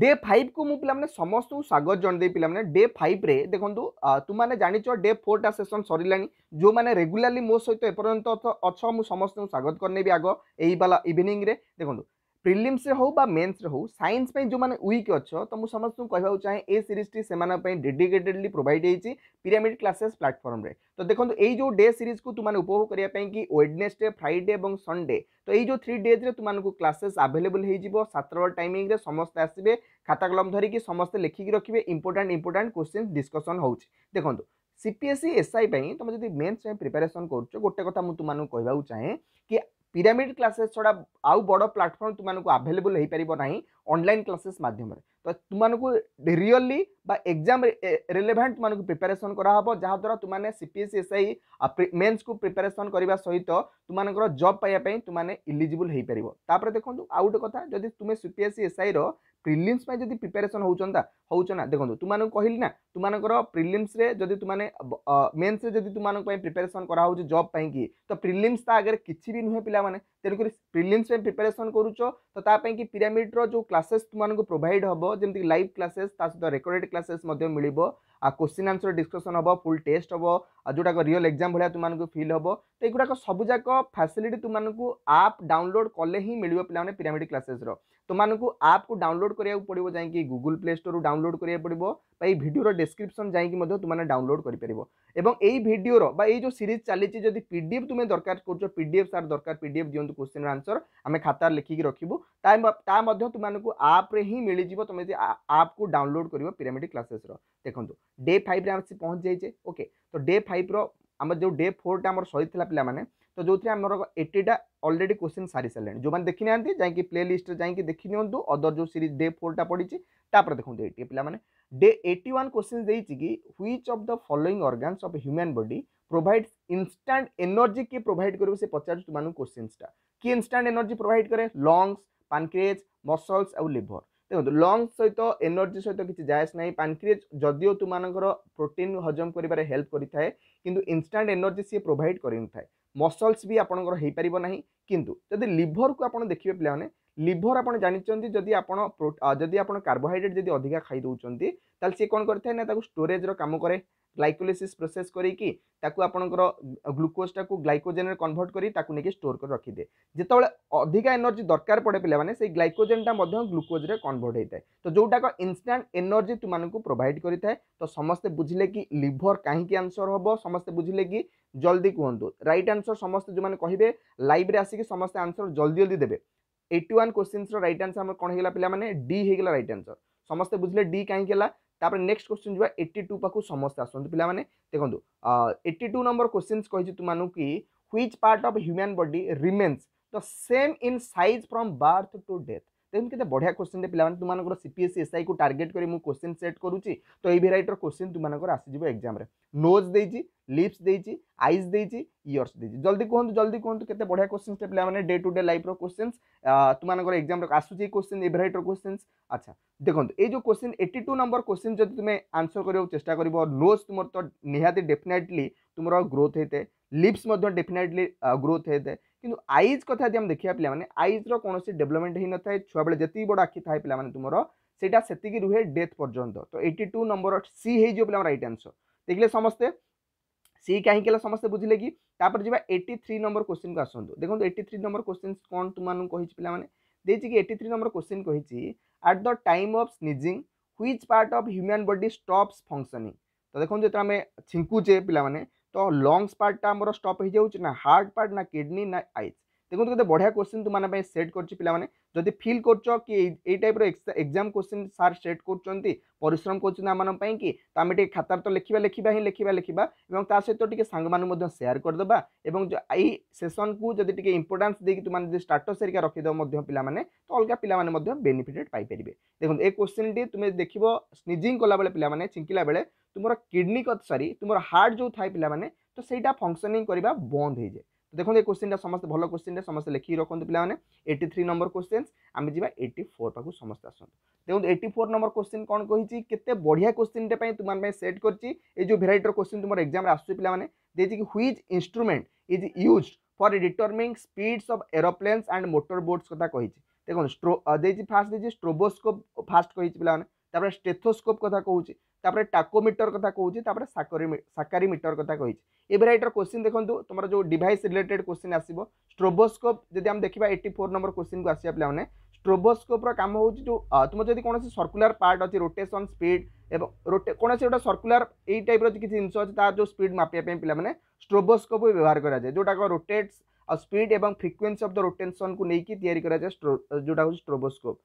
day five কু মু পিলামানে সমস্ত স্বাগত জনাই পিলামানে ডে ফাইভ্রে দেখন্তু তুমানে জানিছ ডে ফোরটা সেসন সরিলানি ଯେଉଁମାନେ ରେଗୁଲାରଲି ମୋ ସହିତ ଏପର୍ଯ୍ୟନ୍ତ ଅଛ ମୁଁ ସମସ୍ତଙ୍କୁ ସ୍ୱାଗତ କରିନେବି ଆଗ ଏଇ ବାଲା ଇଭିନିଂରେ ଦେଖନ୍ତୁ ପ୍ରିଲିମ୍ସରେ ହେଉ ବା ମେନ୍ସରେ ହେଉ ସାଇନ୍ସ ପାଇଁ ଯେଉଁମାନେ ୱିକ୍ ଅଛ ତ ମୁଁ ସମସ୍ତଙ୍କୁ କହିବାକୁ ଚାହେଁ ଏ ସିରିଜଟି ସେମାନଙ୍କ ପାଇଁ ଡେଡିକେଟେଡ଼ଲି ପ୍ରୋଭାଇଡ଼ ହେଇଛି ପିରାମିଡ଼୍ କ୍ଲାସେସ୍ ପ୍ଲାଟଫର୍ମରେ ତ ଦେଖନ୍ତୁ ଏଇ ଯେଉଁ ଡେ ସିରିଜ୍କୁ ତୁମମାନେ ଉପଭୋଗ କରିବା ପାଇଁ କି ୱେଡ଼ନେସଡେ ଫ୍ରାଇଡେ ଏବଂ ସନ୍ଡ଼େ ତ ଏଇ ଯେଉଁ ଥ୍ରୀ ଡେଜ୍ରେ ତୁମମାନଙ୍କୁ କ୍ଲାସେସ୍ ଆଭେଲେବୁଲ୍ ହେଇଯିବ ସାତଟା ଟାଇମିଂରେ ସମସ୍ତେ ଆସିବେ ଖାତା କଲମ ଧରିକି ସମସ୍ତେ ଲେଖିକି ରଖିବେ ଇମ୍ପୋର୍ଟାଣ୍ଟ ଇମ୍ପୋର୍ଟାଣ୍ଟ କୋଶ୍ଚିନ୍ ଡିସ୍କସନ୍ ହେଉଛି ଦେଖନ୍ତୁ ସିପିଏସ୍ସି ଏସ୍ଆଇ ପାଇଁ ତୁମେ ଯଦି ମେନ୍ସ ପାଇଁ ପ୍ରିପାରେସନ୍ କରୁଛ ଗୋଟେ କଥା ମୁଁ ତୁମମାନଙ୍କୁ କହିବାକୁ ଚାହେଁ କି ପିରାମିଡ଼ କ୍ଲାସେସ୍ ଛଡ଼ା ଆଉ ବଡ଼ ପ୍ଲାଟଫର୍ମ ତୁମମାନଙ୍କୁ ଆଭେଲେବୁଲ୍ ହୋଇପାରିବ ନାହିଁ ऑनलाइन क्लासेस माध्यम तो तुमको रियली एग्जाम रिलेभेन्ट तुमको प्रिपेरेसन कराब जहाद्वारा तुमने सीपीएससी एस आई मेन्स को प्रिपेरेसन करने सहित तुमको जब पाइबा तुमने इलीजिबल हो पार तापर देखो आउ गोटे कथ जब तुम्हें सीपीएससी एस आई रिलिम्स जब प्रिपेरेसन हो देखो तुमको कहली ना तुमको प्रिलिम्स जब तुमने मेन्स तुमको प्रिपेरेसन कराऊ जब पाई तो प्रिलिम्स आगे किसी भी नुहे पे तेणुक प्रिलिम्स प्रिपेरेसन करुच तो कि पिरामिड्र जो क्लासेस तुमको प्रोभाइड हम जमी लाइव क्लासेस रेकर्डेड क्लासेस मिल क्वेश्चन आंसर डिस्कसन हम फुल टेस्ट हम आ जो रियल एग्जाम भाया तुमको फिल हम तो युवाक सबूक फैसिलिटी तुमको आप डाउनलोड कले ही मिल पाने पिरामिड क्लासेस तुमको आप को डाउनलोड कराया पड़ो जा गुगुल प्ले स्टोर डाउनलोड कराइक पड़ो भिडर डिस्क्रिप्सन जाइए तुमने डाउनलोड करीडर यही जो सीरीज चली पीडीएफ तुम्हें दरकार कर पीडीएफ सार दरकार पीडीएफ दिखाँ ଦେଖନ୍ତୁ କୋଶ୍ଚିନ୍ର ଆନ୍ସର ଆମେ ଖାତାରେ ଲେଖିକି ରଖିବୁ ତା ତା ମଧ୍ୟ ତୁମମାନଙ୍କୁ ଆପ୍ରେ ହିଁ ମିଳିଯିବ ତୁମେ ଯଦି ଆପ୍କୁ ଡାଉନଲୋଡ଼୍ କରିବ ପିରାମିଡ଼ କ୍ଲାସେସ୍ର ଦେଖନ୍ତୁ ଡେ ଫାଇଭ୍ରେ ଆମେ ପହଞ୍ଚି ଯାଇଛେ ଓକେ ତ ଡେ ଫାଇଭ୍ର ଆମର ଯେଉଁ ଡେ ଫୋର୍ଟା ଆମର ସରିଥିଲା ପିଲାମାନେ ତ ଯେଉଁଥିରେ ଆମର ଏଇଟିଟା ଅଲରେଡ଼ି କୋଶ୍ଚିନ୍ ସାରି ସାରିଲେଣି ଯେଉଁମାନେ ଦେଖିନାହାନ୍ତି ଯାଇକି ପ୍ଲେ ଲିଷ୍ଟରେ ଯାଇକି ଦେଖିନିଅନ୍ତୁ ନିଅନ୍ତୁ ଅଦର ଯେଉଁ ସିରିଜ୍ ଡେ ଫୋର୍ଟା ପଡ଼ିଛି ତାପରେ ଦେଖନ୍ତୁ ଏଇଟି ପିଲାମାନେ ଡେ ଏଇଟି ୱାନ୍ କୋଶ୍ଚିନ୍ ଦେଇଛି କି which of the following organs of human body provides instant energy କିଏ ପ୍ରୋଭାଇଡ୍ କରିବ ସେ ପଚାରୁଛି ତୁମମାନଙ୍କୁ କୋଶ୍ଚିନ୍ସଟା କିଏ ଇନଷ୍ଟାଣ୍ଟ ଏନର୍ଜି ପ୍ରୋଭାଇଡ୍ କରେ ଲଙ୍ଗସ୍ ପାନକ୍ରିଏଜ୍ ମସଲ୍ସ ଆଉ ଲିଭର ଦେଖନ୍ତୁ ଲଙ୍ଗସ୍ ସହିତ ଏନର୍ଜି ସହିତ କିଛି ଯାଏସ୍ ନାହିଁ ପାନକ୍ରିଏଜ୍ ଯଦିଓ ତୁମାନଙ୍କର ପ୍ରୋଟିନ୍ ହଜମ କରିବାରେ ହେଲ୍ପ କରିଥାଏ କିନ୍ତୁ ଇନଷ୍ଟାଣ୍ଟ ଏନର୍ଜି ସିଏ ପ୍ରୋଭାଇଡ୍ କରିନଥାଏ ମସଲ୍ସ ବି ଆପଣଙ୍କର ହେଇପାରିବ ନାହିଁ କିନ୍ତୁ ଯଦି ଲିଭରକୁ ଆପଣ ଦେଖିବେ ପିଲାମାନେ ଲିଭର ଆପଣ ଜାଣିଛନ୍ତି ଯଦି ଆପଣ ଯଦି ଆପଣ କାର୍ବୋହାଇଡ୍ରେଟ୍ ଯଦି ଅଧିକା ଖାଇ ଦେଉଛନ୍ତି ତାହେଲେ ସିଏ କ'ଣ କରିଥାଏ ନା ତାକୁ ଷ୍ଟୋରେଜ୍ର କାମ କରେ ଗ୍ଲାଇକୋଲିସିସ୍ ପ୍ରୋସେସ୍ କରିକି ତାକୁ ଆପଣଙ୍କର ଗ୍ଲୁକୋଜ୍ଟାକୁ ଗ୍ଲାଇକୋଜେନ୍ରେ କନଭର୍ଟ କରି ତାକୁ ନେଇକି ଷ୍ଟୋର୍ କରି ରଖିଦିଏ ଯେତେବେଳେ ଅଧିକା ଏନର୍ଜି ଦରକାର ପଡ଼େ ପିଲାମାନେ ସେଇ ଗ୍ଲାଇକୋଜେନ୍ଟା ମଧ୍ୟ ଗ୍ଲୁକୋଜ୍ରେ କନଭର୍ଟ ହେଇଥାଏ ତ ଯେଉଁଟାକ ଇନଷ୍ଟାଣ୍ଟ ଏନର୍ଜି ତୁମମାନଙ୍କୁ ପ୍ରୋଭାଇଡ଼ କରିଥାଏ ତ ସମସ୍ତେ ବୁଝିଲେ କି ଲିଭର୍ କାହିଁକି ଆନ୍ସର୍ ହେବ ସମସ୍ତେ ବୁଝିଲେ କି ଜଲ୍ଦି କୁହନ୍ତୁ ରାଇଟ୍ ଆନ୍ସର୍ ସମସ୍ତେ ଯେଉଁମାନେ କହିବେ ଲାଇଭ୍ରେ ଆସିକି ସମସ୍ତେ ଆନ୍ସର୍ ଜଲ୍ଦି ଜଲ୍ଦି ଦେବେ ଏଇଟି ୱାନ୍ କୋଶ୍ଚିନ୍ସର ରାଇଟ୍ ଆନ୍ସର୍ ଆମର କ'ଣ ହେଇଗଲା ପିଲାମାନେ ଡି ହେଇଗଲା ରାଇଟ୍ ଆନ୍ସର୍ ସମସ୍ତେ ବୁଝିଲେ ଡି କାହିଁକି ହେଲା তাপরে নেক্সট কোশ্চিন যা এটি টু পাখু সমস্ত আসন্তু পিলামানে দেখুন এটি টু নম্বর কোশ্চিন্স কহিছি তোমাকে কি which part of human body remains the same in size from birth to death তেমনি কেতে বঢ়িয়া কোশ্চিনটে পিলামানে তোমাদের সিপিএসসি এসআই কু টার্গেট করে মু কোশ্চিন সেট করুছি তো এই ভেরাইটির কোশ্চিন তোমাদের আসিযোগ এক্সামে নোজ দিয়েছি লিপস দিয়েছি আইজ দিয়েছি ইয়র্স দিয়েছি জলদি কুহতু জলদি কুহতু কেতে বঢ়িয়া কোশ্চিনটে পিলামানে ডে টু ডে লাইফর কোশ্চিন তোমাদের এক্সামে আসুচি এই কোশ্চিন এই ভেরাইটির কোশ্চিন আচ্ছা দেখুন এই যে কোশ্চিন এইটি টু নম্বর কোশ্চিন যদি তুমি আনসর করার চেষ্টা করব নোজ তোমার তো নিহতি ডেফিনেটলি তোমার গ্রোথ হয়ে লিপস ডেফিনেটলি গ্রোথ হয়ে কিন্তু ଆଇଜ୍ କଥା ଯଦି ଆମେ ଦେଖିବା ପିଲାମାନେ ଆଇଜ୍ର କୌଣସି ଡେଭଲପମେଣ୍ଟ ହେଇନଥାଏ ଛୁଆବେଳେ ଯେତିକି ବଡ଼ ଆଖି ଥାଏ ପିଲାମାନେ ତୁମର ସେଇଟା ସେତିକି ରୁହେ ଡେଥ୍ ପର୍ଯ୍ୟନ୍ତ ତ ଏଇଟି ଟୁ ନମ୍ବର ସି ହେଇଯିବ ପିଲାମାନେ ରାଇଟ୍ ଆନ୍ସର ଦେଖିଲେ ସମସ୍ତେ ସି କାହିଁକି ହେଲା ସମସ୍ତେ ବୁଝିଲେ କି ତାପରେ ଯିବା ଏଇଟି ଥ୍ରୀ ନମ୍ବର କୋଶ୍ଚିନ୍କୁ ଆସନ୍ତୁ ଦେଖନ୍ତୁ ଏଇଟି ଥ୍ରୀ ନମ୍ବର କୋଶ୍ଚିନ୍ କ'ଣ ତୁମମାନଙ୍କୁ କହିଛି ପିଲାମାନେ ଦେଇଛି କି ଏଇଟି ଥ୍ରୀ ନମ୍ବର କୋଶ୍ଚିନ୍ କହିଛି at the time of sneezing which part of human body stops functioning ତ ଦେଖନ୍ତୁ ଯେତେବେଳେ ଆମେ ଛିଙ୍କୁଛେ ପିଲାମାନେ ତ ଲଙ୍ଗସ୍ ପାର୍ଟଟା ଆମର ଷ୍ଟପ୍ ହେଇଯାଉଛି ନା ହାର୍ଟ ପାର୍ଟ ନା କିଡ଼ନୀ ନା ଆଇଜ୍ দেখুন କେତେ ବଢ଼ିଆ କୋଶ୍ଚିନ୍ ତୁମମାନଙ୍କ ପାଇଁ ସେଟ୍ କରିଛି ପିଲାମାନେ ଯଦି ଫିଲ୍ କରୁଛ କି ଏଇ ଟାଇପ୍ର ଏକ୍ଜାମ୍ କୋଶ୍ଚିନ୍ ସାର୍ ସେଟ୍ କରୁଛନ୍ତି ପରିଶ୍ରମ କରୁଛନ୍ତି ଆମମାନଙ୍କ ପାଇଁ କି ତ ଆମେ ଟିକେ ଖାତାରେ ତ ଲେଖିବା ଲେଖିବା ହିଁ ଲେଖିବା ଲେଖିବା ଏବଂ ତା ସହିତ ଟିକେ ସାଙ୍ଗମାନଙ୍କୁ ମଧ୍ୟ ସେୟାର କରିଦେବା ଏବଂ ଏଇ ସେସନ୍କୁ ଯଦି ଟିକେ ଇମ୍ପୋର୍ଟାନ୍ସ ଦେଇକି ତୁମମାନେ ଯଦି ଷ୍ଟାଟସ୍ ହେରିକା ରଖିଦେବ ମଧ୍ୟ ପିଲାମାନେ ତ ଅଲଗା ପିଲାମାନେ ମଧ୍ୟ ବେନିଫିଟେଡ୍ ପାଇପାରିବେ ଦେଖନ୍ତୁ ଏ କୋଶ୍ଚିନ୍ଟି ତୁମେ ଦେଖିବ ସ୍ନିଜିଂ କଲାବେଳେ ପିଲାମାନେ ଛିଙ୍କିଲା ବେଳେ ତୁମର କିଡ଼ନୀ ସରି ତୁମର ହାର୍ଟ ଯେଉଁ ଥାଏ ପିଲାମାନେ ତ ସେଇଟା ଫଙ୍କସନିଂ କରିବା ବନ୍ଦ ହେଇଯାଏ দেখুন এই কোশ্চিনটা সমস্ত ভাল কোশ্চিনটা সমস্ত লেখি রাখুন পিলামানে এইটি থ্রি নম্বর কোশ্চিন আমি যা এইটি ফোর পাখু সমস্ত আসুন দেখুন এইটি ফোর নম্বর কোশ্চিন কোণ কী কেতে বড়িয়া কোশ্চিনটা তোমার সেট করছি এই যে ভেরাইটির কোশ্চিন তোমার এক্সামে আসছে পিলামানে দিয়েছি কি which instrument is used for determining speeds of aeroplanes and motor boats কথা কী দেখুন স্ট্রো দিয়েছি ফার্স্ট দিয়েছি স্ট্রোবোস্কোপ ফার্স্ট কী পিলামানে তারপরে স্টেথোস্কোপ কথা কৌছি তাপরে টাকোমিটর কথা কৌছি তাপরে সাকারিমিটর কথা কইছি এ ভেরাইটির কোশ্চিন দেখুন তোমার যে ডিভাইস রিলেটেড কোশ্চিন আসব স্ট্রোবোস্কোপ যদি আমি দেখা এইটি ফোর নম্বর কোশ্চিন কু আসবে পিলামানে স্ট্রোবোস্কোপর কাম হচ্ছে যে তোমার যদি কোণী সর্কুলার পার্ট অছে রোটেসন স্পিড এবং রোটে কোণী গোটা সর্কুলার এই টাইপর কিছু জিনিস আছে তার যে স্পিড মাপিয়া পিলামানে স্ট্রোবোস্কোপ ব্যবহার করা যায় যেটা রোটেটস স্পিড এবং ফ্রিকুয়েন্সি অফ দ রোটেসন কু নেই তৈরি করা যায় যেটা হচ্ছে স্ট্রোবোস্কোপ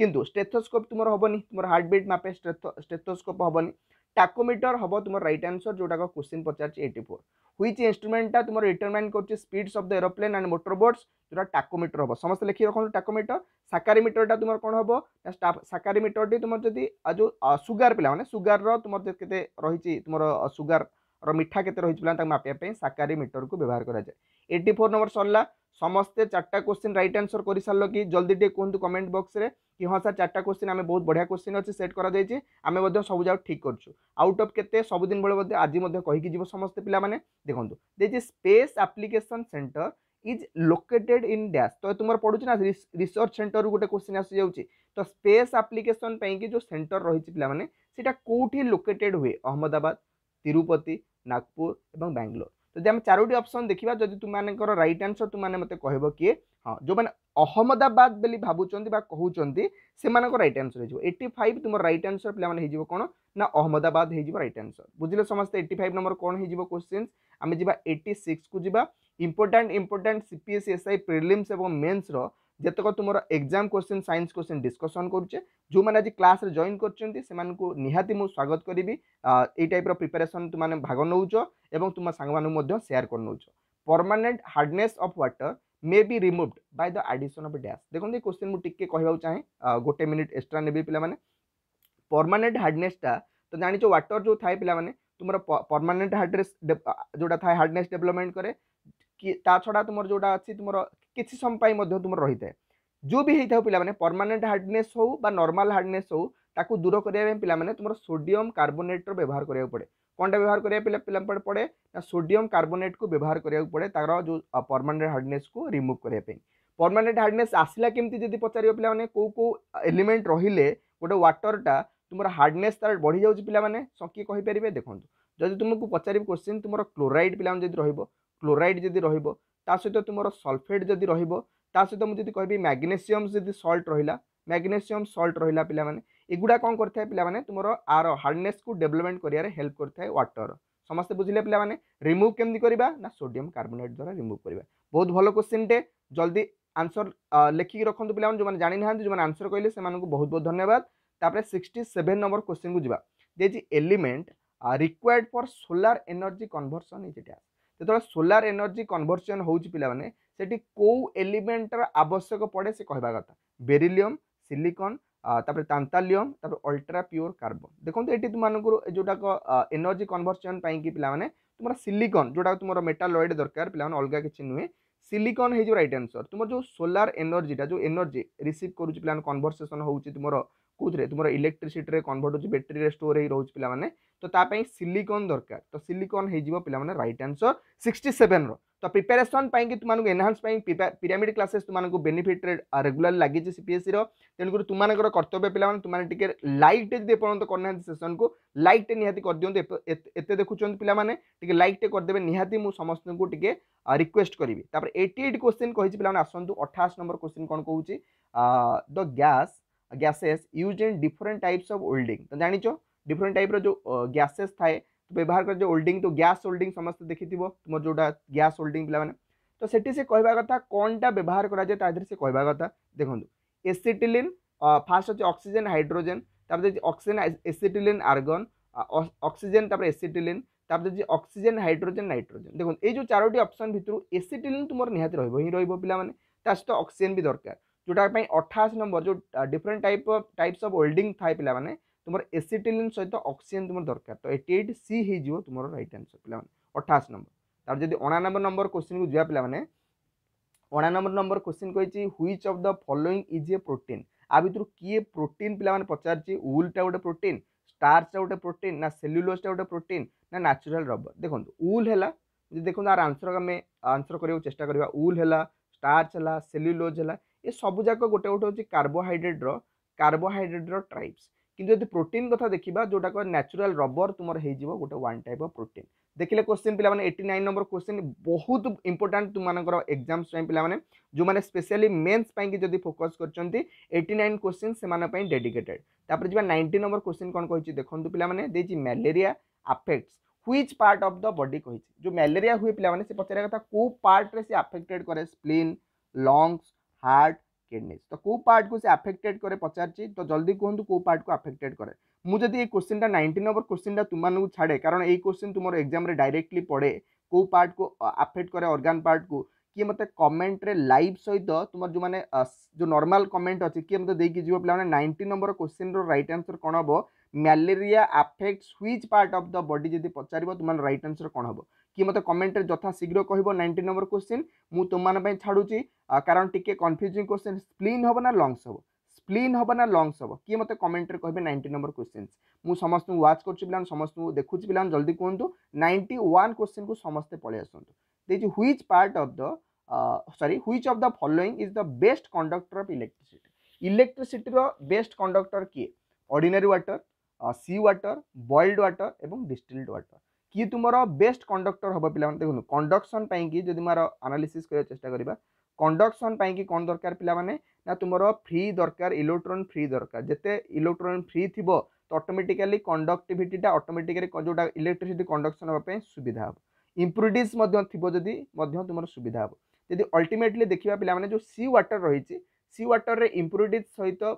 किंतु स्टेथोस्कोप तुम हम तुम हार्टबीट मापे स्टेथोस्कोप हम टाकोमीटर हम तुम रईट आनसर जोटा क्वेश्चन पचार एट्टी फोर हुई इनस्ट्रुमेंटा तुम रिटरमाइन कर speeds of the aeroplane and motor boats जो टाकोमीटर हम समस्त लिखी रखते टाकोमीटर साकारीमीटर टा तुम कौन हम साकारीमीटर टी तुम जब जो सुगार पे मैंने सुगार रुम के रही तुम सुगार रिठा के पे मापापी साकारीमीटर को व्यवहार कराए एट्टी फोर नंबर सरला ସମସ୍ତେ ଚାରିଟା କୋଶ୍ଚିନ୍ ରାଇଟ୍ ଆନ୍ସର୍ କରିସାରିଲ କି ଜଲ୍ଦି ଟିକେ କୁହନ୍ତୁ କମେଣ୍ଟ ବକ୍ସରେ କି ହଁ ସାର୍ ଚାରିଟା କୋଶ୍ଚିନ୍ ଆମେ ବହୁତ ବଢ଼ିଆ କୋଶ୍ଚିନ୍ ଅଛି ସେଟ୍ କରାଯାଇଛି ଆମେ ମଧ୍ୟ ସବୁ ଯାକ ଠିକ୍ କରୁଛୁ ଆଉଟ୍ ଅଫ୍ କେତେ ସବୁଦିନ ବେଳେ ମଧ୍ୟ ଆଜି ମଧ୍ୟ କହିକି ଯିବ ସମସ୍ତେ ପିଲାମାନେ ଦେଖନ୍ତୁ ଦେଇଛି space application centre is located in dash ତ ତୁମର ପଡ଼ୁଛି ନା ରିସର୍ଚ୍ଚ ସେଣ୍ଟରରୁ ଗୋଟେ କୋଶ୍ଚିନ୍ ଆସିଯାଉଛି ତ ସ୍ପେସ୍ ଆପ୍ଲିକେସନ୍ ପାଇଁକି ଯେଉଁ ସେଣ୍ଟର ରହିଛି ପିଲାମାନେ ସେଇଟା କେଉଁଠି ଲୋକେଟେଡ୍ ହୁଏ ଅହମ୍ମଦାବାଦ ତିରୁପତି ନାଗପୁର ଏବଂ ବାଙ୍ଗଲୋର ଯଦି ଆମେ ଚାରୋଟି ଅପସନ୍ ଦେଖିବା ଯଦି ତୁମମାନଙ୍କର ରାଇଟ୍ ଆନ୍ସର୍ ତୁମମାନେ ମୋତେ କହିବ କିଏ ହଁ ଯେଉଁମାନେ ଅହମ୍ମଦାବାଦ ବୋଲି ଭାବୁଛନ୍ତି ବା କହୁଛନ୍ତି ସେମାନଙ୍କ ରାଇଟ୍ ଆନ୍ସର୍ ହେଇଯିବ ଏଇଟି ଫାଇଭ୍ ତୁମର ରାଇଟ୍ ଆନ୍ସର୍ ପିଲାମାନେ ହେଇଯିବ କ'ଣ ନା ଅହମ୍ମଦାବାଦ ହେଇଯିବ ରାଇଟ୍ ଆନ୍ସର୍ ବୁଝିଲେ ସମସ୍ତେ ଏଇଟି ଫାଇଭ୍ ନମ୍ବର କ'ଣ ହେଇଯିବ କୋଶ୍ଚିନ୍ସ ଆମେ ଯିବା ଏଇଟି ସିକ୍ସକୁ ଯିବା important important CPSC SI prelims ଏବଂ ମେନ୍ସର ଯେତେକ ତୁମର exam question science question discussion କରୁଛେ ଯେଉଁମାନେ ଆଜି କ୍ଲାସ୍ରେ ଜଏନ୍ କରିଛନ୍ତି ସେମାନଙ୍କୁ ନିହାତି ମୁଁ ସ୍ୱାଗତ କରିବି ଏଇ ଟାଇପ୍ର ପ୍ରିପାରେସନ୍ ତୁମେ ଭାଗ ନେଉଛ ଏବଂ ତୁମ ସାଙ୍ଗମାନଙ୍କୁ ମଧ୍ୟ ସେୟାର କରିନେଉଛ permanent hardness of water may be removed by the addition of dash ଦେଖନ୍ତୁ ଏ କୋଶ୍ଚିନ୍ ମୁଁ ଟିକେ କହିବାକୁ ଚାହେଁ ଗୋଟେ ମିନିଟ୍ ଏକ୍ସଟ୍ରା ନେବି ପିଲାମାନେ ପର୍ମାନେଣ୍ଟ ହାର୍ଡନେସ୍ଟା ତ ଜାଣିଛ ୱାଟର ଯେଉଁ ଥାଏ ପିଲାମାନେ ତୁମର ପର୍ମାନେଣ୍ଟ ହାର୍ଡନେସ୍ ଯେଉଁଟା ଥାଏ ହାର୍ଡନେସ୍ ଡେଭଲପମେଣ୍ଟ କରେ କି ତା ଛଡ଼ା ତୁମର ଯେଉଁଟା ଅଛି ତୁମର କିଛି ସମୟ ପାଇଁ ମଧ୍ୟ ତୁମର ରହିଥାଏ ଯେଉଁ ବି ହେଇଥାଉ ପିଲାମାନେ ପରମାନେଣ୍ଟ ହାର୍ଡ଼ନେସ୍ ହେଉ ବା ନର୍ମାଲ୍ ହାର୍ଡ଼ନେସ୍ ହେଉ ତାକୁ ଦୂର କରିବା ପାଇଁ ପିଲାମାନେ ତୁମର ସୋଡ଼ିୟମ୍ କାର୍ବୋନେଟ୍ର ବ୍ୟବହାର କରିବାକୁ ପଡ଼େ କ'ଣଟା ବ୍ୟବହାର କରିବା ପିଲା ପିଲା ପଡ଼େ ନା ସୋଡ଼ିୟମ୍ କାର୍ବୋନେଟ୍କୁ ବ୍ୟବହାର କରିବାକୁ ପଡ଼େ ତାର ଯେଉଁ ପରମାନେଣ୍ଟ ହାର୍ଡ଼ନେସ୍କୁ ରିମୁଭ୍ କରିବା ପାଇଁ ପରମାନେଣ୍ଟ ହାର୍ଡ଼ନେସ୍ ଆସିଲା କେମିତି ଯଦି ପଚାରିବ ପିଲାମାନେ କେଉଁ କେଉଁ ଏଲିମେଣ୍ଟ ରହିଲେ ଗୋଟେ ୱାଟର୍ଟା ତୁମର ହାର୍ଡ଼ନେସ୍ ତାର ବଢ଼ିଯାଉଛି ପିଲାମାନେ କିଏ କହିପାରିବେ ଦେଖନ୍ତୁ ଯଦି ତୁମକୁ ପଚାରିବି କୋଶ୍ଚିନ୍ ତୁମର କ୍ଲୋରାଇଡ଼୍ ପିଲାମାନେ ଯଦି ରହିବ କ୍ଲୋରାଇଡ଼୍ ଯଦି ରହିବ ତା ସହିତ ତୁମର ସଲଫେଟ୍ ଯଦି ରହିବ ତା ସହିତ ମୁଁ ଯଦି କହିବି ମ୍ୟାଗ୍ନେସିୟମ୍ ଯଦି ସଲ୍ଟ ରହିଲା ମ୍ୟାଗ୍ନେସିୟମ୍ ସଲ୍ଟ ରହିଲା ପିଲାମାନେ ଏଗୁଡ଼ା କ'ଣ କରିଥାଏ ପିଲାମାନେ ତୁମର ଆର ହାର୍ଡନେସ୍କୁ ଡେଭଲପମେଣ୍ଟ କରିବାରେ ହେଲ୍ପ କରିଥାଏ ୱାଟର ସମସ୍ତେ ବୁଝିଲେ ପିଲାମାନେ ରିମୁଭ୍ କେମିତି କରିବା ନା ସୋଡ଼ିୟମ୍ କାର୍ବୋନେଟ୍ ଦ୍ୱାରା ରିମୁଭ୍ କରିବା ବହୁତ ଭଲ କୋଶ୍ଚିନ୍ଟେ ଜଲ୍ଦି ଆନ୍ସର୍ ଲେଖିକି ରଖନ୍ତୁ ପିଲାମାନେ ଯେଉଁମାନେ ଜାଣିନାହାନ୍ତି ଯେଉଁମାନେ ଆନ୍ସର୍ କହିଲେ ସେମାନଙ୍କୁ ବହୁତ ବହୁତ ଧନ୍ୟବାଦ ତାପରେ ସିକ୍ସଟି ସେଭେନ୍ ନମ୍ବର କୋଶ୍ଚିନ୍କୁ ଯିବା ଦେଇଛି element required for solar energy conversion is it ଯେତେବେଳେ ସୋଲାର ଏନର୍ଜି କନଭର୍ସନ୍ ହେଉଛି ପିଲାମାନେ ସେଠି କେଉଁ ଏଲିମେଣ୍ଟର ଆବଶ୍ୟକ ପଡ଼େ ସେ କହିବା କଥା ବେରିଲିୟମ୍ ସିଲିକନ୍ ତାପରେ ତାନ୍ତାଲିୟମ୍ ତାପରେ ଅଲ୍ଟ୍ରା ପିଓର କାର୍ବନ୍ ଦେଖନ୍ତୁ ଏଠି ତୁମମାନଙ୍କର ଯେଉଁଟାକ ଏନର୍ଜି କନଭର୍ସନ୍ ପାଇଁକି ପିଲାମାନେ ତୁମର ସିଲିକନ୍ ଯେଉଁଟା ତୁମର ମେଟାଲଏଡ଼୍ ଦରକାର ପିଲାମାନେ ଅଲଗା କିଛି ନୁହେଁ ସିଲିକନ୍ ହେଇଯିବ ରାଇଟ୍ ଆନ୍ସର୍ ତୁମର ଯେଉଁ ସୋଲାର ଏନର୍ଜିଟା ଯେଉଁ ଏନର୍ଜି ରିସିଭ୍ କରୁଛି ପିଲାମାନେ କନଭର୍ସେସନ୍ ହେଉଛି ତୁମର কোথায় তোমার ইলেকট্রিসিটি কনভর্ট হচ্ছে ব্যাটেরি স্টোর হয়ে রয়েছে পিলামানে তো তা পাই সিলিকন দরকার তো সিলিকন হয়ে যাব পিলামানে রাইট আনসর 67 র তো প্রিপারেসন পাই কি তোমাকে এনহান্স পাই পিরামিড ক্লাসেস তোমাকে বেনিফিট রেগুলার লাগিছে সিপিএসসি র তেণুকরি তোমাদের কর্তব্য পিলামানে তোমার টিকে লাইকটে যদি এপর্যন্ত করনা সেসন কু লাইকটে নিহাতি করদিও এতে দেখুছেন পিলামানে টিকে লাইকটে করদেবে নিহাতি মু সমস্তଙ୍କୁ টিকে রিকোয়েস্ট করিবি তারপরে 88 কোশ্চেন কইছি পিলামানে আসন্তু 28 নম্বর কোশ্চেন কোন কହୁছি the gas gases use in different types of welding ତ ଜାଣିଛ ଡିଫରେଣ୍ଟ ଟାଇପ୍ର ଯେଉଁ ଗ୍ୟାସେସ୍ ଥାଏ ବ୍ୟବହାର କରେ ଯେଉଁ ଓଲ୍ଡିଂ ତ ଗ୍ୟାସ୍ ଓଲ୍ଡିଂ ସମସ୍ତେ ଦେଖିଥିବ ତୁମର ଯେଉଁଟା ଗ୍ୟାସ୍ ଓଲ୍ଡିଂ ପିଲାମାନେ ତ ସେଠି ସେ କହିବା କଥା କ'ଣଟା ବ୍ୟବହାର କରାଯାଏ ତା ଦେହରେ ସେ କହିବା କଥା ଦେଖନ୍ତୁ ଏସିଟିଲିନ୍ ଫାର୍ଷ୍ଟ ଅଛି ଅକ୍ସିଜେନ୍ ହାଇଡ୍ରୋଜେନ୍ ତାପରେ ଯଦି ଅକ୍ସିଜେନ୍ ଏସିଟିଲିନ୍ ଆର୍ଗନ୍ ଅକ୍ସିଜେନ୍ ତାପରେ ଏସିଟିଲିନ୍ ତାପରେ ଯଦି ଅକ୍ସିଜେନ୍ ହାଇଡ୍ରୋଜେନ୍ ନାଇଟ୍ରୋଜେନ୍ ଦେଖନ୍ତୁ ଏଇ ଯେଉଁ ଚାରୋଟି ଅପସନ୍ ଭିତରୁ ଏସିଟିଲିନ୍ ତୁମର ନିହାତି ରହିବ ହିଁ ରହିବ ପିଲାମାନେ ତା ସହିତ ଅକ୍ସିଜେନ୍ ବି ଦରକାର ଯେଉଁଟା ପାଇଁ ଅଠାଅଶୀ ନମ୍ବର ଯେଉଁ different type of types of welding ଥାଏ ପିଲାମାନେ ତୁମର ଏସିଟିଲିନ୍ ସହିତ ଅକ୍ସିଜେନ୍ ତୁମର ଦରକାର ତ ଏଇଟି ଏଇଟ୍ ସି ହେଇଯିବ ତୁମର ରାଇଟ୍ ଆନ୍ସର୍ ପିଲାମାନେ ଅଠାଅଶୀ ନମ୍ବର ତା'ପରେ ଯଦି ଅଣାନବେ ନମ୍ବର କୋଶ୍ଚିନ୍କୁ ଯିବା ପିଲାମାନେ ଅଣାନବେ ନମ୍ବର କୋଶ୍ଚିନ୍ କହିଛି which of the following is a protein ଆ ଭିତରୁ କିଏ ପ୍ରୋଟିନ୍ ପିଲାମାନେ ପଚାରିଛି ଉଲ୍ଟା ଗୋଟେ ପ୍ରୋଟିନ୍ ଷ୍ଟାର୍ଚଟା ଗୋଟେ ପ୍ରୋଟିନ୍ ନା ସେଲ୍ୟୁଲୋଜ୍ଟା ଗୋଟେ ପ୍ରୋଟିନ୍ ନା ନ୍ୟାଚୁରାଲ୍ ରବର ଦେଖନ୍ତୁ ଉଲ୍ ହେଲା ଯଦି ଦେଖନ୍ତୁ ଆର ଆନ୍ସର୍ ଆମେ ଆନ୍ସର୍ କରିବାକୁ ଚେଷ୍ଟା କରିବା ଉଲ୍ ହେଲା ଷ୍ଟାର୍ଚ ହେଲା ସେଲ୍ୟୁଲୋଜ୍ ହେଲା ଏସବୁଯାକ ଗୋଟେ ଗୋଟେ ହେଉଛି କାର୍ବୋହାଇଡ୍ରେଟ୍ର କାର୍ବୋହାଇଡ୍ରେଟ୍ର ଟ୍ରାଇପ୍ସ কিন্তু যদি প্রোটিন কথা দেখিবা যেটা ন্যাচুরাল রবর তোমার হয়ে যাব গোটে ওয়ান টাইপ অফ প্রোটিন দেখলে কোশ্চেন পিলা মানে এইটি নাইন নম্বর কোশ্চেন বহুত ইম্পর্টাট তোমার এক্সামস পিলা মানে যে স্পেশালি মেন্স পাই যদি ফোকস করছেন এইটি নাইন কোশ্চেন সে ডেডিকেটেড তাপরে যা নাইনটি নম্বর কোশ্চেন কোণ কী দেখুন পিলা মানে দিয়েছি malaria affects which part of the body কী যে ম্যালেরিয়া হুয়ে পিলা মানে সে পচারা কথা কেউ পার্টরে সে আফেক্টেড করে স্প্লিন লংস हार्ट किडनी तो कौ पार्ट को से अफेक्टेड कै पचार तो जल्दी कहुत कौ पार्ट को अफेक्टेड कै मुझे तो ये क्वेश्चन टा नाइंटी नंबर क्वेश्चन टा तुम छाड़े कारण ये क्वेश्चन तुम एक्जाम डायरेक्टली पढ़े कौ पार्ट को अफेक्ट कै अर्गान पार्ट को किए मत कमेन्ट्रे लाइव सहित तुम जो मैंने जो नर्माल कमेंट अच्छे किए मत देखिए जीव पे नाइंटी नंबर क्वेश्चन रईट आनसर कौन हम malaria affect which part of the body जब पचार तुम रईट आंसर कौन हम କି ମୋତେ କମେଣ୍ଟରେ ଯଥା ଶୀଘ୍ର କହିବ ନାଇଣ୍ଟି ନମ୍ବର କୋଶ୍ଚିନ୍ ମୁଁ ତୁମମାନଙ୍କ ପାଇଁ ଛାଡ଼ୁଛି କାରଣ ଟିକେ କନଫ୍ୟୁଜିଂ କୋଶ୍ଚିନ୍ ସ୍ପ୍ଲିନ୍ ହେବ ନା ଲଙ୍ଗସ୍ ହେବ ସ୍ପ୍ଲିନ୍ ହେବ ନା ଲଙ୍ଗସ୍ ହେବ କିଏ ମୋତେ କମେଣ୍ଟରେ କହିବେ ନାଇଣ୍ଟି ନମ୍ବର କୋଶ୍ଚିନ୍ସ ମୁଁ ସମସ୍ତଙ୍କୁ ୱାଚ୍ କରୁଛି ପିଲାମାନେ ସମସ୍ତଙ୍କୁ ଦେଖୁଛି ପିଲାମାନେ ଜଲ୍ଦି କୁହନ୍ତୁ ନାଇଣ୍ଟି ୱାନ୍ କୋଶ୍ଚିନ୍କୁ ସମସ୍ତେ ପଳେଇ ଆସନ୍ତୁ ଦେଇଛି which part of the sorry which of the following is the best conductor of electricity ଇଲେକ୍ଟ୍ରିସିଟିର ବେଷ୍ଟ କଣ୍ଡକ୍ଟର କିଏ ordinary water sea water boiled water ଏବଂ ଡିଷ୍ଟିଲ୍ଡ ୱାଟର କିଏ ତୁମର ବେଷ୍ଟ କଣ୍ଡକ୍ଟର ହେବ ପିଲାମାନେ ଦେଖନ୍ତୁ କଣ୍ଡକ୍ସନ୍ ପାଇଁକି ଯଦି ମୋର ଆନାଲିସିସ୍ କରିବାକୁ ଚେଷ୍ଟା କରିବା କଣ୍ଡକ୍ସନ୍ ପାଇଁକି କ'ଣ ଦରକାର ପିଲାମାନେ ନା ତୁମର ଫ୍ରି ଦରକାର ଇଲେକ୍ଟ୍ରୋନ୍ ଫ୍ରି ଦରକାର ଯେତେ ଇଲେକ୍ଟ୍ରୋନ୍ ଫ୍ରି ଥିବ ତ ଅଟୋମେଟିକାଲି କଣ୍ଡକ୍ଟିଭିଟିଟା ଅଟୋମେଟିକାଲି ଯେଉଁଟା ଇଲେକ୍ଟ୍ରିସିଟି କଣ୍ଡକ୍ସନ୍ ହେବା ପାଇଁ ସୁବିଧା ହେବ ଇମ୍ପ୍ରୁଡ଼ିସ୍ ମଧ୍ୟ ଥିବ ଯଦି ମଧ୍ୟ ତୁମର ସୁବିଧା ହେବ ଯଦି ଅଲ୍ଟିମେଟଲି ଦେଖିବା ପିଲାମାନେ ଯେଉଁ ସି ୱାଟର୍ ରହିଛି ସି ୱାଟର୍ରେ ଇମ୍ପ୍ରୁଡ଼ିଜ୍ ସହିତ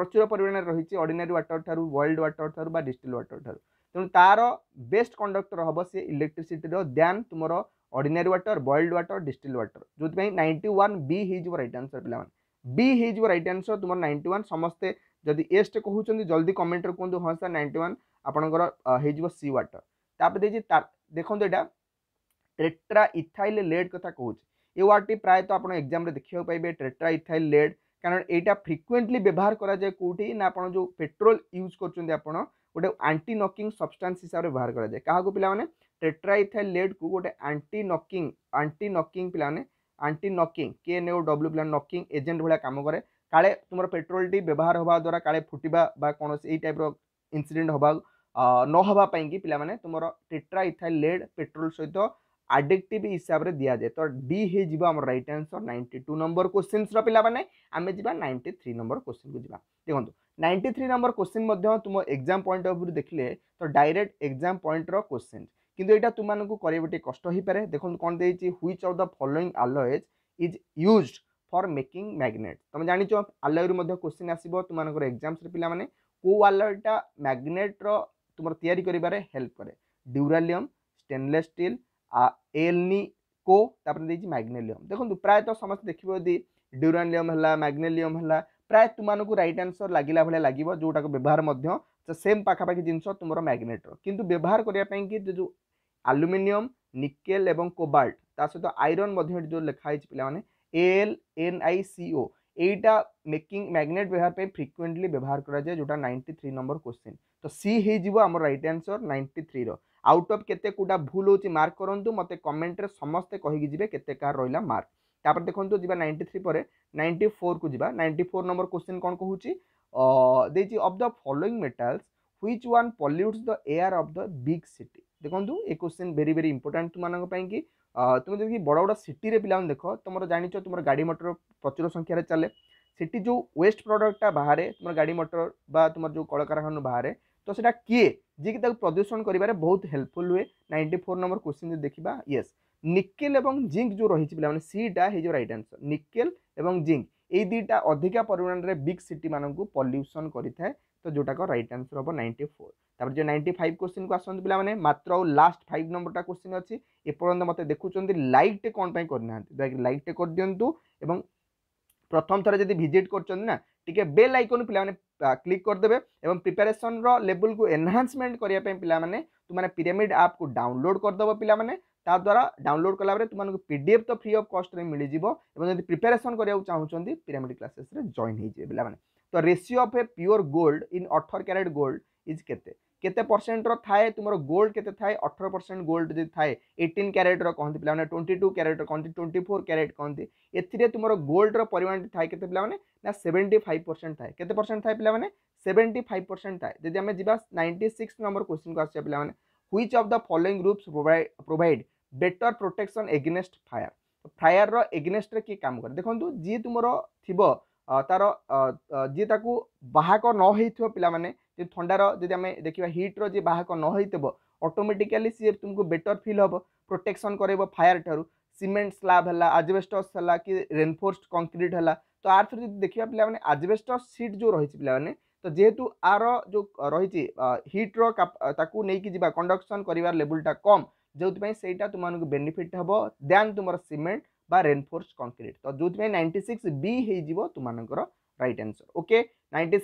ପ୍ରଚୁର ପରିମାଣରେ ରହିଛି ଅର୍ଡ଼ିନାରୀ ୱାଟର୍ ଠାରୁ ୱାଇଲ୍ଡ ୱାଟର୍ ଠାରୁ ବା ଡିଷ୍ଟିଲ୍ ୱାଟର୍ ଠାରୁ ତେଣୁ ତା'ର ବେଷ୍ଟ କଣ୍ଡକ୍ଟର ହେବ ସେ ଇଲେକ୍ଟ୍ରିସିଟିର ଦେନ୍ ତୁମର ordinary water boiled water distilled water ଯେଉଁଥିପାଇଁ ନାଇଣ୍ଟି ୱାନ୍ ବି ହେଇଯିବ ରାଇଟ୍ ଆନ୍ସର୍ ପିଲାମାନେ ବି ହେଇଯିବ ରାଇଟ୍ ଆନ୍ସର୍ ତୁମର ନାଇଣ୍ଟି ୱାନ୍ ସମସ୍ତେ ଯଦି ଏସ୍ଟେ କହୁଛନ୍ତି ଜଲ୍ଦି କମେଣ୍ଟରେ କୁହନ୍ତୁ ହଁ ସାର୍ ନାଇଣ୍ଟି ୱାନ୍ ଆପଣଙ୍କର ହେଇଯିବ ସି ୱାଟର ତାପରେ ଦେଇଛି ଦେଖନ୍ତୁ ଏଇଟା ଟ୍ରେଟ୍ରା ଇଥାଇଲ୍ ଲେଡ୍ କଥା କହୁଛି ଏ ୱାର୍ଡ଼ଟି ପ୍ରାୟତଃ ଆପଣ ଏକ୍ଜାମ୍ରେ ଦେଖିବାକୁ ପାଇବେ ଟ୍ରେଟ୍ରା ଇଥାଇଲ୍ ଲେଡ୍ କାରଣ ଏଇଟା ଫ୍ରିକ୍ୱେଣ୍ଟଲି ବ୍ୟବହାର କରାଯାଏ କେଉଁଠି ନା ଆପଣ ଯେଉଁ ପେଟ୍ରୋଲ ୟୁଜ୍ କରୁଛନ୍ତି ଆପଣ ଗୋଟେ ଆଣ୍ଟି ନକିଂ ସବଷ୍ଟାନ୍ସ ହିସାବରେ ବ୍ୟବହାର କରାଯାଏ କାହାକୁ ପିଲାମାନେ ଟେଟ୍ରାଇଥାଇଲ୍ ଲେଡ଼୍କୁ ଗୋଟେ ଆଣ୍ଟି ନକିଂ ଆଣ୍ଟି ନକିଂ ପିଲାମାନେ anti knocking K N O W ପିଲାମାନେ ନକିଂ ଏଜେଣ୍ଟ ଭଳିଆ କାମ କରେ କାଳେ ତୁମର ପେଟ୍ରୋଲଟି ବ୍ୟବହାର ହେବା ଦ୍ୱାରା କାଳେ ଫୁଟିବା ବା କୌଣସି ଏଇ ଟାଇପ୍ର ଇନସିଡେଣ୍ଟ ହେବା ନ ହେବା ପାଇଁକି ପିଲାମାନେ ତୁମର ଟେଟ୍ରାଇଥାଇଲ୍ ଲେଡ଼୍ ପେଟ୍ରୋଲ ସହିତ ଆଡେକ୍ଟିଭ୍ ହିସାବରେ ଦିଆଯାଏ ତ ଡି ହେଇଯିବ ଆମର ରାଇଟ୍ ଆନ୍ସର୍ ନାଇଣ୍ଟି ଟୁ ନମ୍ବର କୋଶ୍ଚିନ୍ସର ପିଲାମାନେ ଆମେ ଯିବା ନାଇଣ୍ଟି ଥ୍ରୀ ନମ୍ବର କୋଶ୍ଚିନ୍କୁ ଯିବା ଦେଖନ୍ତୁ ନାଇଣ୍ଟି ଥ୍ରୀ ନମ୍ବର କୋଶ୍ଚିନ୍ ମଧ୍ୟ ତୁମ ଏକ୍ଜାମ୍ ପଏଣ୍ଟ ଅଫ୍ ଭିରୁ ଦେଖିଲେ ତ ଡାଇରେକ୍ଟ ଏକ୍ଜାମ୍ ପଏଣ୍ଟର କୋଶ୍ଚିନ୍ କିନ୍ତୁ ଏଇଟା ତୁମମାନଙ୍କୁ କରିବା ଟିକେ କଷ୍ଟ ହେଇପାରେ ଦେଖନ୍ତୁ କ'ଣ ଦେଇଛି which of the following alloys is used for making magnet ତୁମେ ଜାଣିଛ ଆଲୋୟରୁ ମଧ୍ୟ କୋଶ୍ଚିନ୍ ଆସିବ ତୁମମାନଙ୍କର ଏକ୍ଜାମ୍ସରେ ପିଲାମାନେ କେଉଁ ଆଲୋୟଟା ମ୍ୟାଗ୍ନେଟ୍ର ତୁମର ତିଆରି କରିବାରେ ହେଲ୍ପ କରେ ଡ୍ୟୁରାଲିୟମ୍ ଷ୍ଟେନଲେସ୍ ଷ୍ଟିଲ୍ ଏଲ୍ନିକୋ ତାପରେ ଦେଇଛି ମ୍ୟାଗ୍ନେଲିୟମ୍ ଦେଖନ୍ତୁ ପ୍ରାୟତଃ ସମସ୍ତେ ଦେଖିବ ଯଦି ଡ୍ୟୁରାନିୟମ୍ ହେଲା ମ୍ୟାଗ୍ନେଲିୟମ୍ ହେଲା ପ୍ରାୟ ତୁମମାନଙ୍କୁ ରାଇଟ୍ ଆନ୍ସର୍ ଲାଗିଲା ଭଳିଆ ଲାଗିବ ଯେଉଁଟାକୁ ବ୍ୟବହାର ମଧ୍ୟ ସେମ୍ ପାଖାପାଖି ଜିନିଷ ତୁମର ମ୍ୟାଗ୍ନେଟ୍ର କିନ୍ତୁ ବ୍ୟବହାର କରିବା ପାଇଁ କି ଯେଉଁ ଆଲୁମିନିୟମ୍ ନିକେଲ୍ ଏବଂ କୋବାଲ୍ଟ ତା ସହିତ ଆଇରନ୍ ମଧ୍ୟ ଏଠି ଯେଉଁ ଲେଖା ହେଇଛି ପିଲାମାନେ L N I C O এইটা মেকিং ম্যাগনেট ব্যবহার পাই ফ্রিকুয়েন্টলি ব্যবহার করা যায় যেটা নাইনটি থ্রি নম্বর কোশ্চিন তো সি হয়ে যাব আমার রাইট আনসর নাইনটি থ্রির আউট অফ কেতে কোটা ভুল হচ্ছে মার্ক করতু মতো কমেন্টরে সমস্তে কহিকি যাবে কেতে কার রহলা মার্ক তাপরে দেখুন যা নাইন্টি থ্রি পরে নাইন্টি ফোর কু যা নাইন্টি ফোর নম্বর কোশ্চিন কম কুচি ଦେଇଛି of the following metals which one pollutes the air of the big city ଦେଖନ୍ତୁ ଏ କ୍ୱେଶ୍ଚିନ୍ ଭେରି ଭେରି ଇମ୍ପୋର୍ଟାଣ୍ଟ ତୁମାନଙ୍କ ପାଇଁକି ତୁମେ ଯଦି ବଡ଼ ବଡ଼ ସିଟିରେ ପିଲାମାନେ ଦେଖ ତୁମର ଜାଣିଛ ତୁମର ଗାଡ଼ି ମଟର ପ୍ରଚୁର ସଂଖ୍ୟାରେ ଚାଲେ ସେଠି ଯେଉଁ ୱେଷ୍ଟ ପ୍ରଡ଼କ୍ଟଟା ବାହାରେ ତୁମର ଗାଡ଼ି ମଟର ବା ତୁମର ଯେଉଁ କଳକାରଖାନାରୁ ବାହାରେ তো ସେଇଟା କିଏ ଯିଏକି ତାକୁ ପ୍ରଦୂଷଣ କରିବାରେ ବହୁତ ହେଲ୍ପଫୁଲ୍ ହୁଏ ନାଇଣ୍ଟି ଫୋର୍ ନମ୍ବର କୋଶ୍ଚିନ୍ ଦେଖିବା ୟେସ୍ ନିକେଲ୍ ଏବଂ ଜିଙ୍କ୍ ଯେଉଁ ରହିଛି ପିଲାମାନେ ସିଟା ହେଇଯିବ ରାଇଟ୍ ଆନ୍ସର୍ ନିକେଲ୍ ଏବଂ ଜିଙ୍କ୍ ଏଇ ଦୁଇଟା ଅଧିକା ପରିମାଣରେ ବିଗ୍ ସିଟିମାନଙ୍କୁ ପଲ୍ୟୁସନ୍ କରିଥାଏ ତ ଯେଉଁଟାକ ରାଇଟ୍ ଆନ୍ସର୍ ହେବ ନାଇଣ୍ଟି ଫୋର୍ ତାପରେ ଯେଉଁ ନାଇଣ୍ଟି ଫାଇଭ୍ କୋଶ୍ଚିନ୍କୁ ଆସନ୍ତୁ ପିଲାମାନେ ମାତ୍ର ଆଉ ଲାଷ୍ଟ ଫାଇଭ୍ ନମ୍ବରଟା କୋଶ୍ଚିନ୍ ଅଛି ଏପର୍ଯ୍ୟନ୍ତ ମୋତେ ଦେଖୁଛନ୍ତି ଲାଇକ୍ଟେ କ'ଣ ପାଇଁ କରିନାହାନ୍ତି ଯାହାକି ଲାଇକ୍ଟେ କରିଦିଅନ୍ତୁ ଏବଂ ପ୍ରଥମ ଥର ଯଦି ଭିଜିଟ୍ କରୁଛନ୍ତି ନା ଟିକେ ବେଲ୍ ଆଇକନ୍ ପିଲାମାନେ କ୍ଲିକ୍ କରିଦେବେ ଏବଂ ପ୍ରିପାରେସନ୍ର ଲେବୁଲ୍କୁ ଏନ୍ହାନ୍ସମେଣ୍ଟ କରିବା ପାଇଁ ପିଲାମାନେ ତୁମେ ପିରାମିଡ଼ ଆପ୍କୁ ଡାଉନଲୋଡ଼୍ କରିଦେବ ପିଲାମାନେ ତାଦ୍ୱାରା ଡାଉନଲୋଡ଼୍ କଲାପରେ ତୁମମାନଙ୍କୁ ପି ଡି ଏଫ୍ ତ ଫ୍ରି ଅଫ୍ କଷ୍ଟରେ ମିଳିଯିବ ଏବଂ ଯଦି ପ୍ରିପାରେସନ୍ କରିବାକୁ ଚାହୁଁଛନ୍ତି ପିରାମିଡ଼ କ୍ଲାସେସ୍ରେ ଜଏନ୍ ହେଇଯିବେ ପିଲାମାନେ ତ ratio of a pure gold in ଅଠର କ୍ୟାରେଟ୍ ଗୋଲ୍ଡ ଇଜ୍ କେତେ କେତେ ପରସେଣ୍ଟର ଥାଏ ତୁମର ଗୋଲ୍ଡ କେତେ ଥାଏ ଅଠର ପରସେଣ୍ଟ ଗୋଲ୍ଡ ଯଦି ଥାଏ ଏଇଟିନ୍ କ୍ୟାରେଟ୍ର କହନ୍ତି ପିଲାମାନେ ଟ୍ୱେଣ୍ଟି ଟୁ କ୍ୟାରେଟ୍ର କହନ୍ତି ଟ୍ୱେଣ୍ଟି ଫୋର୍ କ୍ୟାରେଟ୍ କହନ୍ତି ଏଥିରେ ତୁମର ଗୋଲ୍ଡର ପରିମାଣ ଥାଏ କେତେ ପିଲାମାନେ ନା ସେଭେଣ୍ଟି ଫାଇଭ୍ ପରସେଣ୍ଟ ଥାଏ କେତେ ପରସେଣ୍ଟ ଥାଏ ପିଲାମାନେ ସେଭେଣ୍ଟି ଫାଇଭ୍ ପରସେଣ୍ଟ ଥାଏ ଯଦି ଆମେ ଯିବା ନାଇଣ୍ଟି ସିକ୍ସ ନମ୍ବର କ୍ୱେଶ୍ଚିନ୍କୁ ଆସିବା ପିଲାମାନେ which of the following groups provide better protection against fire ଫାୟାର୍ର ଏଗେନେଷ୍ଟରେ କିଏ କାମ କରେ ଦେଖନ୍ତୁ ଯିଏ ତୁମର ଥିବ ତାର ଯିଏ ତାକୁ ବାହାକ ନ ହେଇଥିବ ପିଲାମାନେ ଯଦି ଥଣ୍ଡାର ଯଦି ଆମେ ଦେଖିବା ହିଟ୍ର ଯେ ବାହକ ନ ହେଇଥିବ ଅଟୋମେଟିକାଲି ସିଏ ତୁମକୁ ବେଟର୍ ଫିଲ୍ ହେବ ପ୍ରୋଟେକ୍ସନ୍ କରାଇବ ଫାୟାର୍ ଠାରୁ ସିମେଣ୍ଟ ସ୍ଲାବ୍ ହେଲା ଆଜବେଷ୍ଟସ୍ ହେଲା କି ରେନ୍ଫୋର୍ସଡ୍ କଂକ୍ରିଟ୍ ହେଲା ତ ଆର୍ ଥ୍ରୁ ଯଦି ଦେଖିବା ପିଲାମାନେ ଆଜବେଷ୍ଟସ୍ ସିଟ୍ ଯେଉଁ ରହିଛି ପିଲାମାନେ ତ ଯେହେତୁ ଆର ଯେଉଁ ରହିଛି ହିଟ୍ର ତାକୁ ନେଇକି ଯିବା କଣ୍ଡକ୍ସନ୍ କରିବାର ଲେବୁଲ୍ଟା କମ୍ ଯେଉଁଥିପାଇଁ ସେଇଟା ତୁମମାନଙ୍କୁ ବେନିଫିଟ୍ ହେବ ଦ୍ୟାନ୍ ତୁମର ସିମେଣ୍ଟ ବା ରେନ୍ଫୋର୍ସ କଂକ୍ରିଟ୍ ତ ଯେଉଁଥିପାଇଁ ନାଇଣ୍ଟି ସିକ୍ସ ବି ହେଇଯିବ ତୁମମାନଙ୍କର right answer okay ninety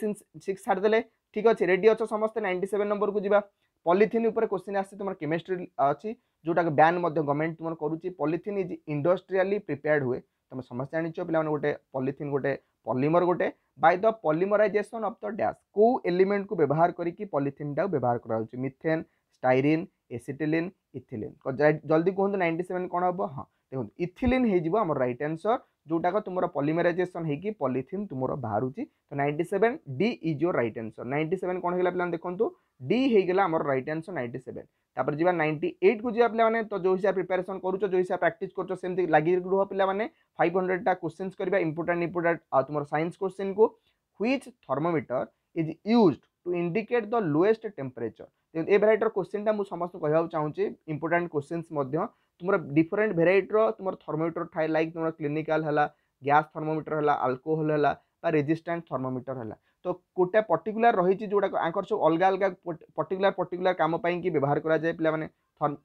six ছাড়িদেলে ঠিক আছে ରେଡି ଅଛ ସମସ୍ତେ ନାଇଣ୍ଟି ସେଭେନ୍ ନମ୍ବରକୁ ଯିବା ପଲିଥିନ୍ ଉପରେ କୋଶ୍ଚିନ୍ ଆସିଛି ତୁମର କେମିଷ୍ଟ୍ରି ଅଛି ଯେଉଁଟାକି ବ୍ୟାନ୍ ମଧ୍ୟ ଗଭର୍ଣ୍ଣମେଣ୍ଟ ତୁମର କରୁଛି ପଲିଥିନ୍ ଇଜ୍ ଇଣ୍ଡଷ୍ଟ୍ରିଆଲି ପ୍ରିପେୟାର୍ଡ ହୁଏ ତୁମେ ସମସ୍ତେ ଜାଣିଛ ପିଲାମାନେ ଗୋଟେ ପଲିଥିନ୍ ଗୋଟେ ପଲିମର ଗୋଟେ by the polymerisation of the dash କେଉଁ ଏଲିମେଣ୍ଟକୁ ବ୍ୟବହାର କରିକି ପଲିଥିନ୍ଟାକୁ ବ୍ୟବହାର କରାଯାଉଛି ମିଥେନ୍ ଷ୍ଟାଇରିନ୍ ଏସିଟିଲିନ୍ ଇଥିଲିନ୍ ଜଲ୍ଦି କୁହନ୍ତୁ ନାଇଣ୍ଟି ସେଭେନ୍ କ'ଣ ହେବ ହଁ ଦେଖନ୍ତୁ ଇଥିଲିନ୍ ହେଇଯିବ ଆମର ରାଇଟ୍ ଆନ୍ସର୍ ଯେଉଁଟାକ ତୁମର ପଲିମେରାଇଜେସନ୍ ହେଇକି ପଲିଥିନ୍ ତୁମର ବାହାରୁଛି ତ ninety seven D is your right answer ninety seven କ'ଣ ହେଇଗଲା ପିଲାମାନେ ଦେଖନ୍ତୁ ଡି ହେଇଗଲା ଆମର ରାଇଟ୍ ଆନ୍ସର୍ ନାଇଣ୍ଟି ସେଭେନ୍ ତାପରେ ଯିବା ନାଇଣ୍ଟି ଏଇଟ୍କୁ ଯିବା ପିଲାମାନେ ତ ଯେଉଁ ହିସାବ ପ୍ରିପାରେସନ୍ କରୁଛ ଯେଉଁ ହିସାବ ପ୍ରାକ୍ଟିସ୍ କରୁଛ ସେମିତି ଲାଗି ରୁହ ପିଲାମାନେ ଫାଇଭ୍ ହଣ୍ଡ୍ରେଡ଼ଟା କୋଶ୍ଚିନ୍ସ କରିବା ଇମ୍ପୋର୍ଟାଣ୍ଟ ଇମ୍ପୋର୍ଟାଣ୍ଟ ତୁମର ସାଇନ୍ସ କୋଶ୍ଚିନ୍କୁ which thermometer is used to indicate the lowest temperature a ଭେରାଇଟିର କୋଶ୍ଚିନ୍ଟା ମୁଁ ସମସ୍ତଙ୍କୁ କହିବାକୁ ଚାହୁଁଛି ଇମ୍ପୋର୍ଟାଣ୍ଟ କୋଶ୍ଚିନ୍ସ ମଧ୍ୟ तुम डिफरेन्ट भेरइट्र तुम थर्मोमिटर थाए लाइक तुम क्लिनिकाल है ଗ୍ୟାସ୍ ଥର୍ମୋମିଟର ହେଲା ଆଲକୋହଲ ହେଲା ବା ରେଜିଷ୍ଟାଣ୍ଟ ଥର୍ମୋମିଟର ହେଲା ତ ଗୋଟେ ପର୍ଟିକୁଲାର ରହିଛି ଯେଉଁଟାକୁ ଆଙ୍କର ସବୁ ଅଲଗା ଅଲଗା ପର୍ଟିକୁଲାର ପର୍ଟିକୁଲାର କାମ ପାଇଁକି ବ୍ୟବହାର କରାଯାଏ ପିଲାମାନେ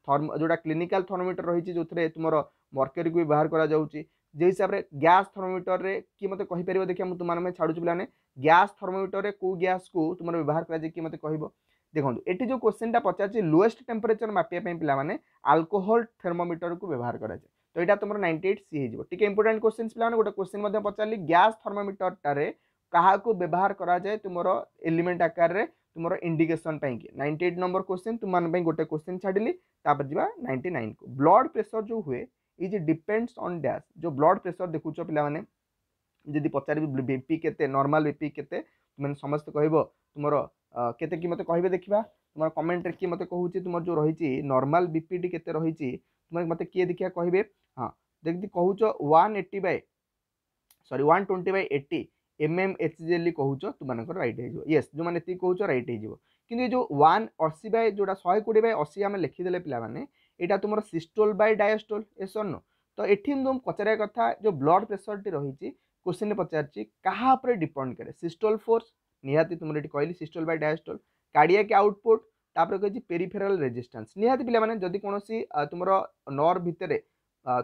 ଥର୍ମ ଯେଉଁଟା କ୍ଲିନିକାଲ ଥର୍ମୋମିଟର ରହିଛି ଯେଉଁଥିରେ ତୁମର ମର୍କେରୀକୁ ବ୍ୟବହାର କରାଯାଉଛି ଯେଉଁ ହିସାବରେ ଗ୍ୟାସ୍ ଥର୍ମୋମିଟରରେ କିଏ ମୋତେ କହିପାରିବ ଦେଖିବା ମୁଁ ତୁମମାନଙ୍କ ଛାଡ଼ୁଛି ପିଲାମାନେ ଗ୍ୟାସ୍ ଥର୍ମୋମିଟରରେ କେଉଁ ଗ୍ୟାସ୍କୁ ତୁମର ବ୍ୟବହାର କରାଯାଏ କିଏ ମୋତେ କହିବ দেখুন এটি যে কোশ্চিনটা পচারছি লোয়েস্ট টেম্পরেচর মাপিয়া পাই পিলামানে আলকোহল থের্মোমিটরকু ব্যবহার করা যায় তো এটা তোমার নাইনটি এইট সি হয়ে টিকে ইম্পর্টাট কোশ্চিন পিলামানে গোটে কোশ্চিন মধ্যে পচারলি গ্যাস থর্মোমিটরটারে কাহাকু ব্যবহার করা যায় তোমার এলিমেন্ট আকারে তোমার ইন্ডিকেসন পাই নাইনটি এইট নম্বর কোশ্চিন তোমার গোটে কোশ্চিন ছাড়লি তাপরে যা নাইনটি নাইন কু ব্লড প্রেসর যে হুয়ে ଇଜ୍ ଡିପେଣ୍ଡସ୍ ଅନ୍ ଡ୍ୟାସ୍ ଯେଉଁ ବ୍ଲଡ୍ ପ୍ରେସର୍ ଦେଖୁଛ ପିଲାମାନେ ଯଦି ପଚାରିବି ବି ପି କେତେ ନର୍ମାଲ୍ ବି ପି କେତେ ତୁମେ ସମସ୍ତେ କହିବ ତୁମର के मत कह देखा तुम कमेन्ट किए मत कह तुम जो रही नर्माल बीपी टी के रही तुम मत किए देखिया कह हाँ देखते कह वन एट्टी बै सरी one twenty by eighty M M H जेल एल कह तुम्हारे रईट होस जो मैंने कह रईट हो कि जो वन अशी बै जो शहे कोड़े बै अशी आम लिखीदे पाने यहाँ तुम सिस्टोल बै डायस्टोल ये सर नो तो ये तुम पचार कथा जो ब्लड प्रेसर टी रही क्वेश्चन पचार डिपेंड कैसे सिस्टोल फोर्स নিহতি তুমি এটি কহিলি systole by diastole cardiac output তাপরে কী পেরিফেরাল রেজিষ্টান্স নিহতি পিলামানে যদি কোণী তোমার নর ভিতরে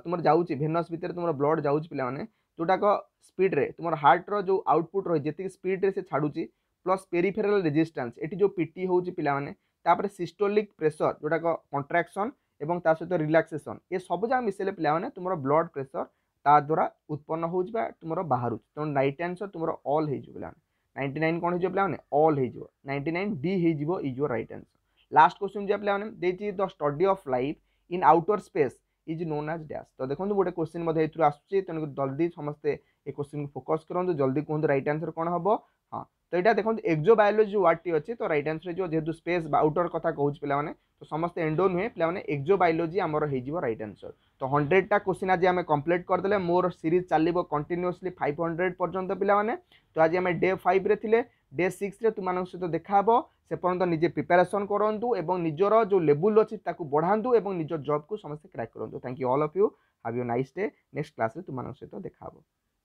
তোমার যাচ্ছি ভেনস ভিতরে তোমার ব্লড যাচ্ছি পিলামানে ଯେଉଁଟାକ ସ୍ପିଡ଼୍ରେ ତୁମର ହାର୍ଟର ଯେଉଁ ଆଉଟପୁଟ୍ ରହିଛି ଯେତିକି ସ୍ପିଡ଼୍ରେ ସେ ଛାଡ଼ୁଛି ପ୍ଲସ୍ ପେରିଫେରାଲ୍ ରେଜିଷ୍ଟାନ୍ସ ଏଠି ଯେଉଁ ପିଟି ହେଉଛି ପିଲାମାନେ ତାପରେ ସିଷ୍ଟୋଲିକ୍ ପ୍ରେସର ଯେଉଁଟାକ କଣ୍ଟ୍ରାକ୍ସନ୍ ଏବଂ ତା ସହିତ ରିଲାକ୍ସେସନ୍ ଏ ସବୁ ଯାକ ମିଶାଇଲେ ପିଲାମାନେ ତୁମର ବ୍ଲଡ଼ ପ୍ରେସର ତା ଦ୍ୱାରା ଉତ୍ପନ୍ନ ହେଉଛି ବା ତୁମର ବାହାରୁଛି ତେଣୁ ରାଇଟ୍ ଆନ୍ସର୍ ତୁମର ଅଲ୍ ହେଇଯିବ ପିଲାମାନେ નાઇન્ટી નાઇન કોણ ହେଇଯିବ ପିଲାମାନେ ଅଲ୍ ହେଇଯିବ ନାଇଣ୍ଟି ନାଇନ୍ ଡି ହେଇଯିବ is your right answer last question ଯିବା ପିଲାମାନେ ଦେଇଛି the study of life in outer space is known as dash ତ ଦେଖନ୍ତୁ ଗୋଟେ କ୍ୱେଶ୍ଚିନ୍ ମଧ୍ୟ ଏଥିରୁ ଆସୁଛି ତେଣୁ ଜଲ୍ଦି ସମସ୍ତେ ଏ କ୍ୱେଶ୍ଚିନ୍କୁ ଫୋକସ୍ କରନ୍ତୁ ଜଲ୍ଦି କୁହନ୍ତୁ ରାଇଟ୍ ଆନ୍ସର୍ କ'ଣ ହେବ ହଁ ତ ଏଇଟା ଦେଖନ୍ତୁ ଏକ୍ଜୋ ବାୟୋଲୋଜି ୱାର୍ଡ଼ଟି ଅଛି ତ ରାଇଟ୍ ଆନ୍ସର୍ ହେଇଯିବ ଯେହେତୁ ସ୍ପେସ୍ ବା ଆଉଟର୍ କଥା କହୁଛି ପିଲାମାନେ তো সমস্তে এন্ডো নুহে পিলামানে এক্জো বায়োলোজি আমার হয়েযিব রাইট আনসর তো হন্ড্রেডটা কোশ্চিন আজ আমি কমপ্লিট করেদেলে মোর সিরিজ চালিব কন্টিনিউসলি ফাইভ হন্ড্রেড পর্যন্ত পিলামানে তো আজ আমি ডে ফাইভ্রে লে ডে সিক্সরে তোমাদের সহ দেখা হব সে পর্যন্ত নিজে প্রিপারেসন করতু এবং নিজের যে লেবুল অছি তাকে বড়াতু এবং নিজ জবকু সমস্ত ক্র্যাক করতু thank you all of you have you nice day next ক্লাসে তোমাদের সহ দেখা হব